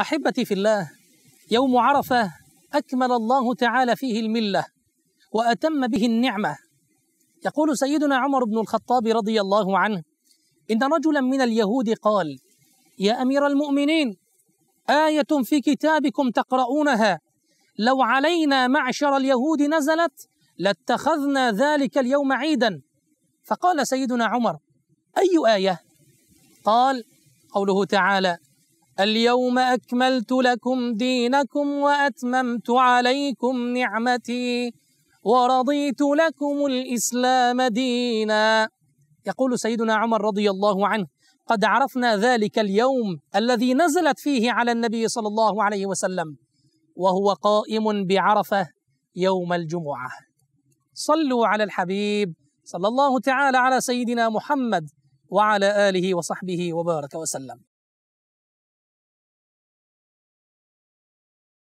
احبتي في الله يوم عرفه اكمل الله تعالى فيه المله واتم به النعمه يقول سيدنا عمر بن الخطاب رضي الله عنه ان رجلا من اليهود قال يا امير المؤمنين ايه في كتابكم تقرؤونها لو علينا معشر اليهود نزلت لاتخذنا ذلك اليوم عيدا فقال سيدنا عمر اي ايه قال قوله تعالى اليوم أكملت لكم دينكم وأتممت عليكم نعمتي ورضيت لكم الإسلام دينا يقول سيدنا عمر رضي الله عنه قد عرفنا ذلك اليوم الذي نزلت فيه على النبي صلى الله عليه وسلم وهو قائم بعرفة يوم الجمعة صلوا على الحبيب صلى الله تعالى على سيدنا محمد وعلى آله وصحبه وبارك وسلم